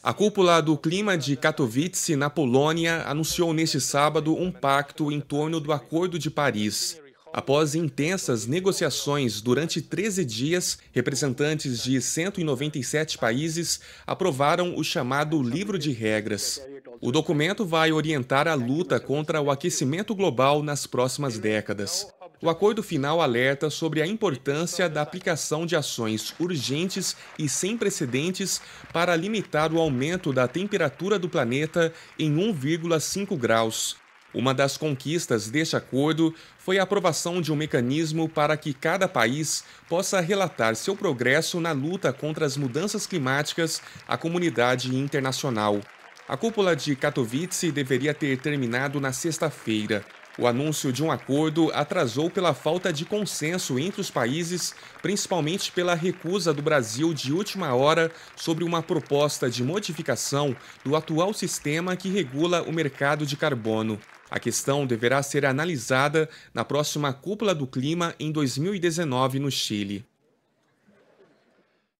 A cúpula do clima de Katowice, na Polônia, anunciou neste sábado um pacto em torno do Acordo de Paris. Após intensas negociações durante 13 dias, representantes de 197 países aprovaram o chamado Livro de Regras. O documento vai orientar a luta contra o aquecimento global nas próximas décadas. O acordo final alerta sobre a importância da aplicação de ações urgentes e sem precedentes para limitar o aumento da temperatura do planeta em 1,5 graus. Uma das conquistas deste acordo foi a aprovação de um mecanismo para que cada país possa relatar seu progresso na luta contra as mudanças climáticas à comunidade internacional. A cúpula de Katowice deveria ter terminado na sexta-feira. O anúncio de um acordo atrasou pela falta de consenso entre os países, principalmente pela recusa do Brasil de última hora sobre uma proposta de modificação do atual sistema que regula o mercado de carbono. A questão deverá ser analisada na próxima Cúpula do Clima em 2019 no Chile.